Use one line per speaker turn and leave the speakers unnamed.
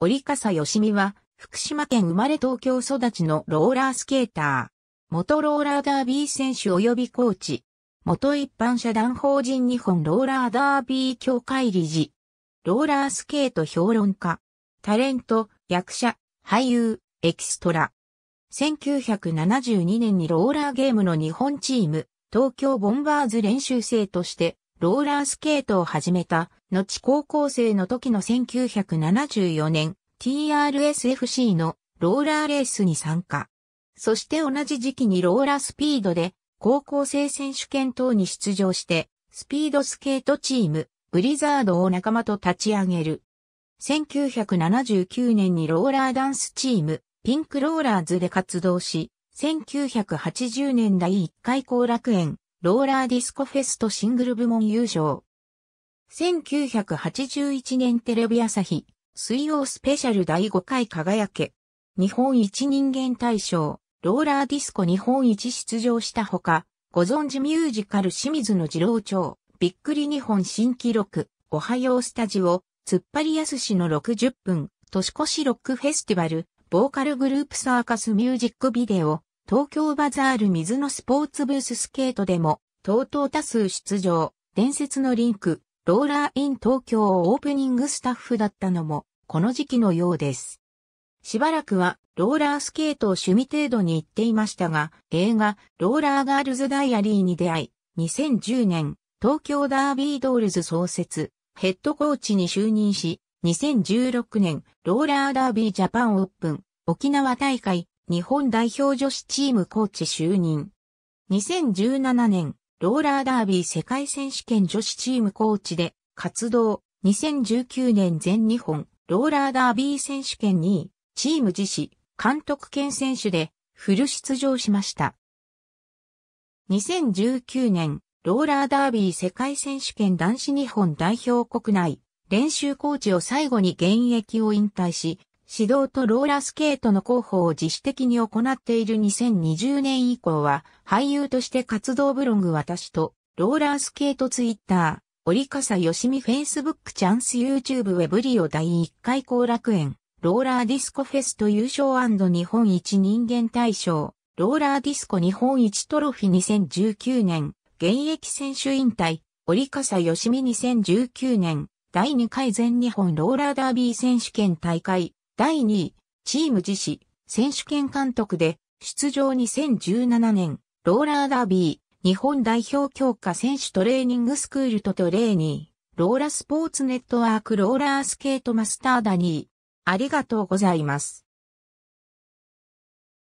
折笠しみは、福島県生まれ東京育ちのローラースケーター。元ローラーダービー選手及びコーチ。元一般社団法人日本ローラーダービー協会理事。ローラースケート評論家。タレント、役者、俳優、エキストラ。1972年にローラーゲームの日本チーム、東京ボンバーズ練習生として、ローラースケートを始めた、後高校生の時の1974年、TRSFC のローラーレースに参加。そして同じ時期にローラースピードで高校生選手権等に出場して、スピードスケートチーム、ブリザードを仲間と立ち上げる。1979年にローラーダンスチーム、ピンクローラーズで活動し、1980年代1回後楽園、ローラーディスコフェストシングル部門優勝。1981年テレビ朝日、水曜スペシャル第5回輝け。日本一人間大賞、ローラーディスコ日本一出場したほか、ご存知ミュージカル清水の二郎町、びっくり日本新記録、おはようスタジオ、突っ張りやすしの60分、年越しロックフェスティバル、ボーカルグループサーカスミュージックビデオ、東京バザール水のスポーツブーススケートでも、とうとう多数出場、伝説のリンク、ローラーイン東京オープニングスタッフだったのも、この時期のようです。しばらくは、ローラースケートを趣味程度に行っていましたが、映画、ローラーガールズダイアリーに出会い、2010年、東京ダービードールズ創設、ヘッドコーチに就任し、2016年、ローラーダービージャパンオープン、沖縄大会、日本代表女子チームコーチ就任。2017年、ローラーダービー世界選手権女子チームコーチで活動。2019年全日本ローラーダービー選手権2位、チーム自身監督兼選手でフル出場しました。2019年ローラーダービー世界選手権男子日本代表国内練習コーチを最後に現役を引退し、指導とローラースケートの広報を自主的に行っている2020年以降は、俳優として活動ブログ私と、ローラースケートツイッター、折笠よしみフェイスブックチャンス YouTube ウェブリオ第1回後楽園、ローラーディスコフェスト優勝日本一人間大賞、ローラーディスコ日本一トロフィー2019年、現役選手引退、折笠よしみ2019年、第2回全日本ローラーダービー選手権大会、第2位、チーム自死、選手権監督で、出場2017年、ローラーダービー、日本代表強化選手トレーニングスクールとトレーニー、ローラスポーツネットワークローラースケートマスターダニー。ありがとうございます。